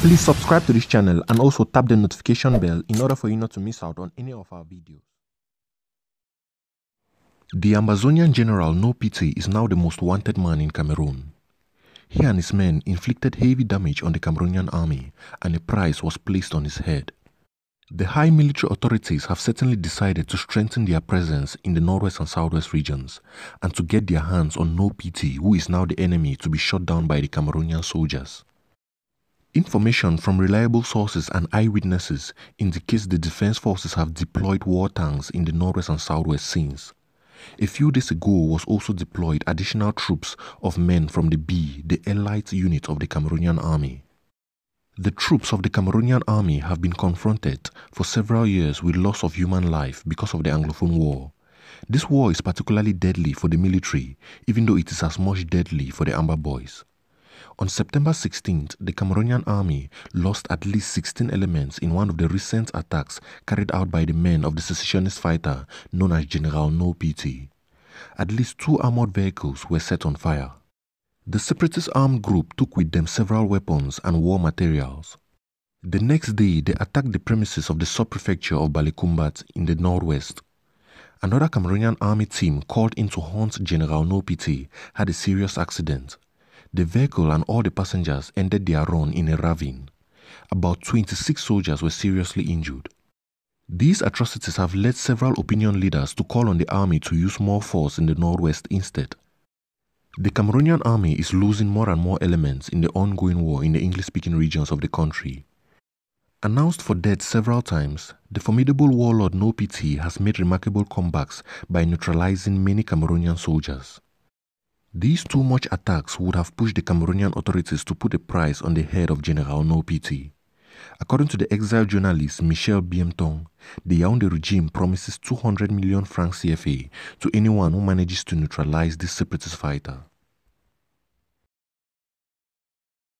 Please subscribe to this channel and also tap the notification bell in order for you not to miss out on any of our videos. The Amazonian general No Pity is now the most wanted man in Cameroon. He and his men inflicted heavy damage on the Cameroonian army and a price was placed on his head. The high military authorities have certainly decided to strengthen their presence in the northwest and southwest regions and to get their hands on No PT, who is now the enemy to be shot down by the Cameroonian soldiers. Information from reliable sources and eyewitnesses indicates the defense forces have deployed war tanks in the northwest and southwest scenes. A few days ago was also deployed additional troops of men from the B, the elite unit of the Cameroonian army. The troops of the Cameroonian army have been confronted for several years with loss of human life because of the Anglophone War. This war is particularly deadly for the military, even though it is as much deadly for the Amber Boys. On September 16th, the Cameroonian army lost at least 16 elements in one of the recent attacks carried out by the men of the secessionist fighter known as General No At least two armored vehicles were set on fire. The separatist armed group took with them several weapons and war materials. The next day, they attacked the premises of the subprefecture of Balikumbat in the northwest. Another Cameroonian army team called in to hunt General Nopiti had a serious accident. The vehicle and all the passengers ended their run in a ravine. About 26 soldiers were seriously injured. These atrocities have led several opinion leaders to call on the army to use more force in the northwest instead. The Cameroonian army is losing more and more elements in the ongoing war in the English speaking regions of the country. Announced for dead several times, the formidable warlord No Pity has made remarkable comebacks by neutralizing many Cameroonian soldiers. These too much attacks would have pushed the Cameroonian authorities to put a price on the head of General No Pity. According to the exiled journalist Michel Biemtong, the Yaoundé regime promises 200 million francs CFA to anyone who manages to neutralize this separatist fighter.